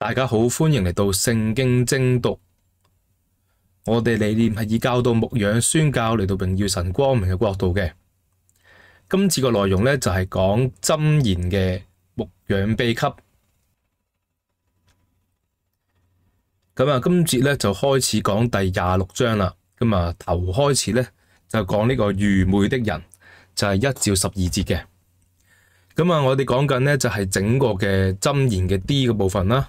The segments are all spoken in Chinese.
大家好，欢迎嚟到圣经精读。我哋理念系以教导牧养宣教嚟到荣耀神光明嘅国度嘅。今次个内容咧就系讲箴言嘅牧养秘笈。咁啊，今节咧就开始讲第廿六章啦。咁啊，头开始咧就讲呢个愚昧的人，就系一至十二节嘅。咁啊，我哋讲紧咧就系整个嘅箴言嘅 D 嘅部分啦。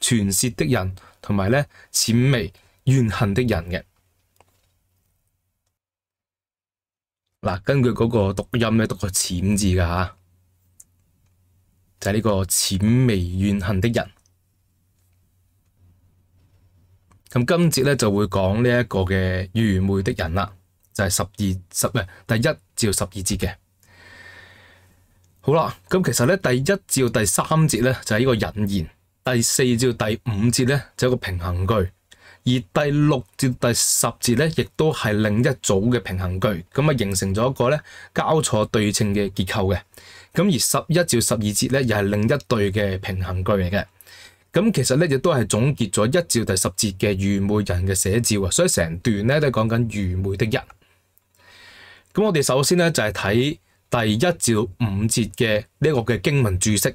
传泄的人，同埋咧浅微怨恨的人嘅嗱，根据嗰个读音咧读个浅字噶吓，就系呢个浅微怨恨的人。咁今节咧就会讲呢一个嘅愚昧的人啦，就系十二十唔第一至十二节嘅。好啦，咁其实咧第一至第三节咧就系呢个引言。第四至第五節咧就一個平衡句，而第六至第十節咧亦都係另一組嘅平衡句，咁啊形成咗一個咧交錯對稱嘅結構嘅。咁而十一至十二節咧又係另一對嘅平衡句嚟嘅。咁其實咧亦都係總結咗一至第十節嘅愚昧人嘅寫照啊。所以成段咧都係講緊愚昧的人。咁我哋首先咧就係睇第一至五節嘅呢個嘅經文注釋。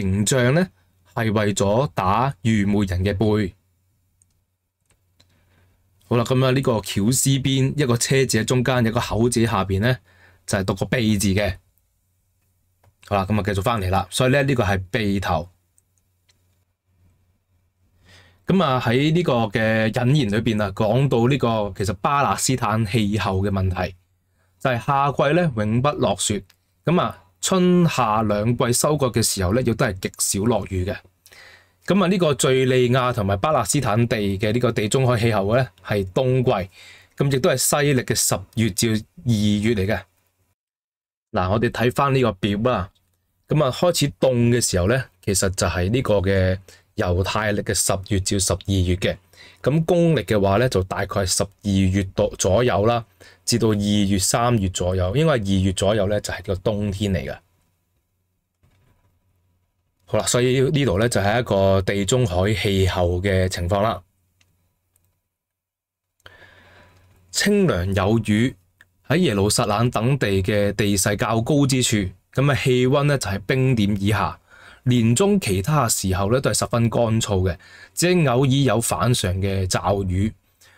形象呢係為咗打愚昧人嘅背。好啦，咁啊呢個巧思邊一個車字喺中間，一個口字下边呢，就係讀個鼻字嘅。好啦，咁啊繼續翻嚟啦。所以咧呢個係鼻頭。咁啊喺呢個嘅引言裏面啊，講到呢個其實巴勒斯坦氣候嘅問題，就係夏季呢永不落雪。咁啊～春夏兩季收割嘅時候咧，亦都係極少落雨嘅。咁啊，呢個敍利亞同埋巴勒斯坦地嘅呢個地中海氣候咧，係冬季，咁亦都係西歷嘅十月至二月嚟嘅。嗱，我哋睇翻呢個表啦，咁啊開始凍嘅時候咧，其實就係呢個嘅猶太歷嘅十月至十二月嘅，咁公歷嘅話咧，就大概十二月度左右啦。至到二月三月左右，該係二月左右咧就係個冬天嚟嘅，好啦，所以呢度咧就係一個地中海氣候嘅情況啦。清涼有雨喺耶路撒冷等地嘅地勢較高之處，咁啊氣温咧就係冰點以下。年中其他時候咧都係十分乾燥嘅，只係偶爾有反常嘅驟雨。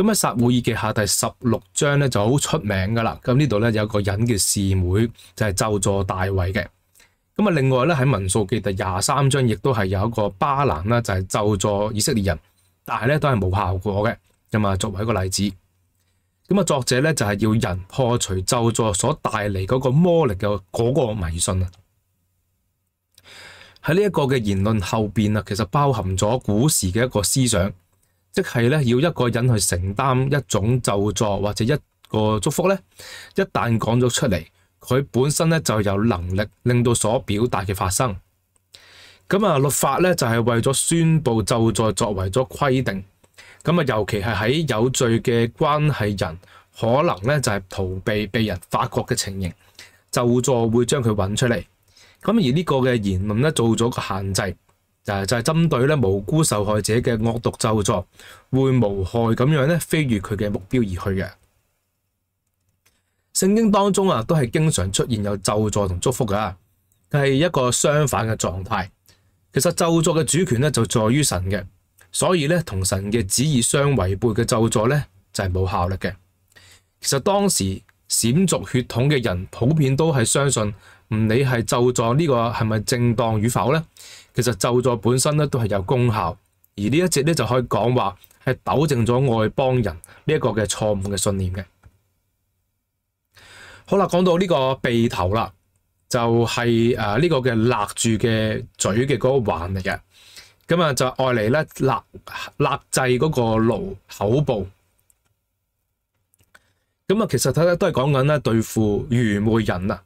咁啊，撒母耳记下第十六章咧就好出名噶啦。咁呢度咧有个人叫士妹，就系咒助大卫嘅。咁啊，另外咧喺民数记第廿三章，亦都系有一个巴兰啦，就系咒助以色列人，但系咧都系冇效果嘅。咁啊，作为一个例子，咁啊，作者咧就系要人破除咒助所带嚟嗰个魔力嘅嗰个迷信啊。喺呢一个嘅言论后边啊，其实包含咗古时嘅一个思想。即係咧，要一個人去承擔一種咒助或者一個祝福咧，一旦講咗出嚟，佢本身咧就有能力令到所表達嘅發生。咁啊，律法咧就係為咗宣布咒助作為咗規定。咁啊，尤其係喺有罪嘅關係人可能咧就係逃避被人发觉嘅情形，咒助會將佢揾出嚟。咁而呢個嘅言論咧做咗個限制。就係針對咧無辜受害者嘅惡毒咒作，會無害咁樣咧飛越佢嘅目標而去嘅。聖經當中啊，都係經常出現有咒作同祝福噶，係一個相反嘅狀態。其實咒作嘅主權咧就在於神嘅，所以咧同神嘅旨意相違背嘅咒作咧就係冇效力嘅。其實當時閃族血統嘅人普遍都係相信。唔理係咒助呢個係咪正當與否咧，其實咒助本身咧都係有功效，而呢一節咧就可以講話係糾正咗外邦人呢一個嘅錯誤嘅信念嘅。好啦，講到呢個鼻頭啦，就係誒呢個嘅勒住嘅嘴嘅嗰個環嚟嘅，咁啊就愛嚟咧勒勒制嗰個盧口部，咁啊其實睇睇都係講緊咧對付愚昧人啊。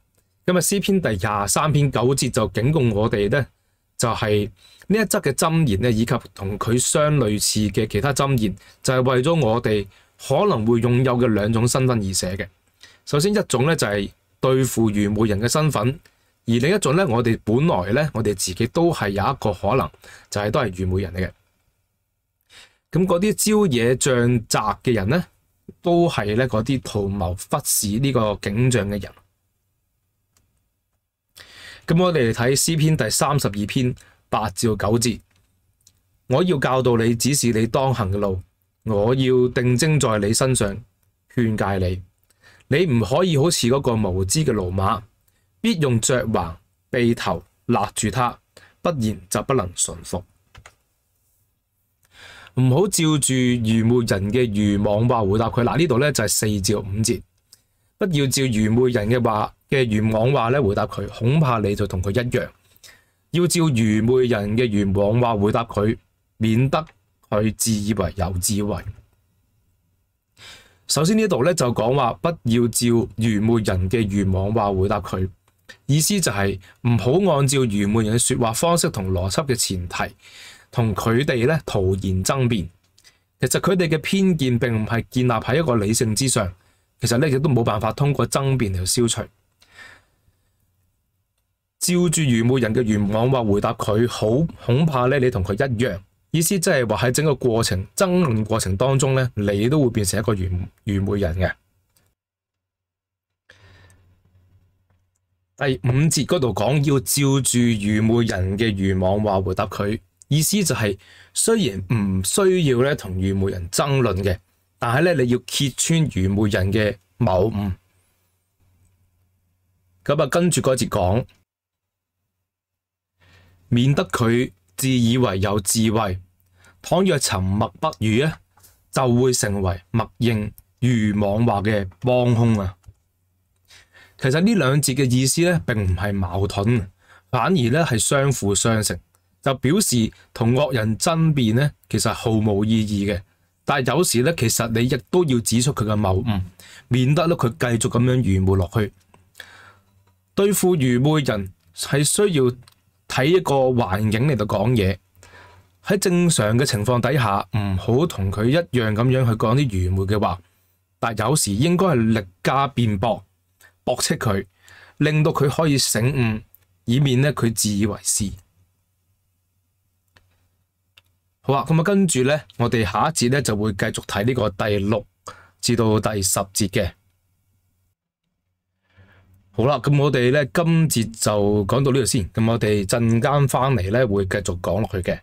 咁啊，詩篇第廿三篇九節就警告我哋咧，就係呢一則嘅箴言咧，以及同佢相類似嘅其他箴言，就係為咗我哋可能會擁有嘅兩種身份而寫嘅。首先一種咧就係對付愚昧人嘅身份，而另一種咧，我哋本來咧，我哋自己都係有一個可能就係都係愚昧人嚟嘅。咁嗰啲朝野仗责嘅人咧，都係咧嗰啲圖謀忽視呢個景象嘅人。咁我哋嚟睇诗篇第三十二篇八至九节，我要教导你指示你当行嘅路，我要定睛在你身上劝诫你，你唔可以好似嗰个无知嘅骡马，必用雀环鼻头勒住它，不然就不能顺服。唔好照住愚昧人嘅渔网话回答佢。嗱呢度咧就系四至五节，不要照愚昧人嘅话。嘅愚妄话咧，回答佢恐怕你就同佢一样，要照愚昧人嘅愚妄话回答佢，免得佢自以为有智慧。首先呢度咧就讲话不要照愚昧人嘅愚望话回答佢，意思就系唔好按照愚昧人嘅说话方式同逻辑嘅前提，同佢哋咧徒然争辩。其实佢哋嘅偏见并唔系建立喺一个理性之上，其实咧亦都冇办法通过争辩嚟消除。照住愚昧人嘅愚妄话回答佢，好恐怕咧。你同佢一样意思，即系话喺整个过程争论过程当中咧，你都会变成一个愚愚昧人嘅。第五节嗰度讲要照住愚昧人嘅愚妄话回答佢，意思就系虽然唔需要咧同愚昧人争论嘅，但系咧你要揭穿愚昧人嘅谬误。咁啊，跟住嗰节讲。免得佢自以為有智慧，倘若沉默不語咧，就會成為默認愚妄話嘅幫凶啊！其實呢兩節嘅意思咧並唔係矛盾，反而咧係相輔相成，就表示同惡人爭辯咧其實毫無意義嘅。但係有時咧，其實你亦都要指出佢嘅謬誤，免得咧佢繼續咁樣愚昧落去。對付愚昧人係需要。睇一个环境嚟到讲嘢，喺正常嘅情况底下，唔好同佢一样咁样去讲啲愚昧嘅话，但有时应该系力加辩驳，驳斥佢，令到佢可以醒悟，以免咧佢自以为是。好啊，咁啊，跟住咧，我哋下一节咧就会继续睇呢个第六至到第十节嘅。好啦，咁我哋咧今节就讲到呢度先。咁我哋阵间翻嚟咧会继续讲落去嘅。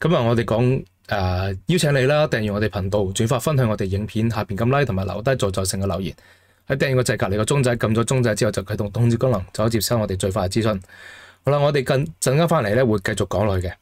咁啊，我哋讲诶邀请你啦，订阅我哋频道，转发分享我哋影片下边咁 like，同埋留低在在性嘅留言。喺订阅个掣隔篱个钟仔，揿咗钟仔之后就启动通知功能，就可以接收我哋最快嘅资讯。好啦，我哋近阵间翻嚟咧会继续讲落去嘅。